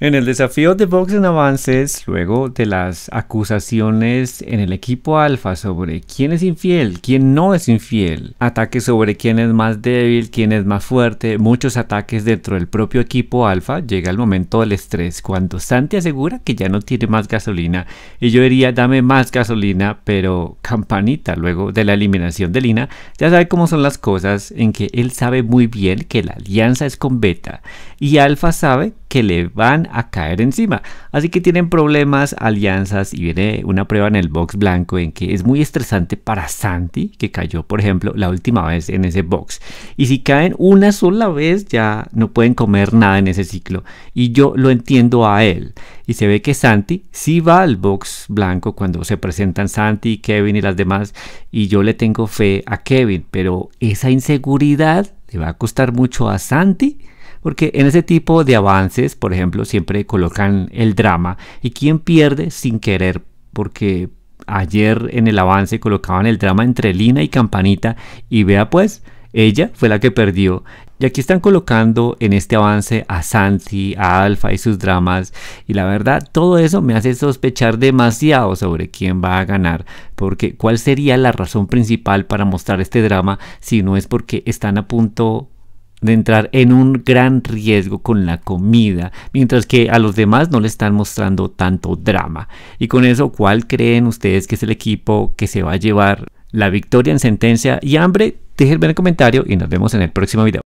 En el desafío de boxing Avances, luego de las acusaciones en el equipo alfa sobre quién es infiel, quién no es infiel, ataques sobre quién es más débil, quién es más fuerte, muchos ataques dentro del propio equipo alfa, llega el momento del estrés, cuando Santi asegura que ya no tiene más gasolina, y yo diría dame más gasolina, pero campanita luego de la eliminación de Lina, ya sabe cómo son las cosas en que él sabe muy bien que la alianza es con Beta, y Alfa sabe que le van a caer encima. Así que tienen problemas, alianzas y viene una prueba en el box blanco en que es muy estresante para Santi, que cayó, por ejemplo, la última vez en ese box. Y si caen una sola vez, ya no pueden comer nada en ese ciclo. Y yo lo entiendo a él. Y se ve que Santi sí va al box blanco cuando se presentan Santi, Kevin y las demás. Y yo le tengo fe a Kevin, pero esa inseguridad le va a costar mucho a Santi porque en ese tipo de avances, por ejemplo, siempre colocan el drama y quién pierde sin querer, porque ayer en el avance colocaban el drama entre Lina y Campanita y vea pues, ella fue la que perdió. Y aquí están colocando en este avance a Santi, a Alfa y sus dramas. Y la verdad, todo eso me hace sospechar demasiado sobre quién va a ganar. Porque cuál sería la razón principal para mostrar este drama si no es porque están a punto de entrar en un gran riesgo con la comida, mientras que a los demás no le están mostrando tanto drama. Y con eso, ¿cuál creen ustedes que es el equipo que se va a llevar la victoria en sentencia y hambre? Déjenme en el comentario y nos vemos en el próximo video.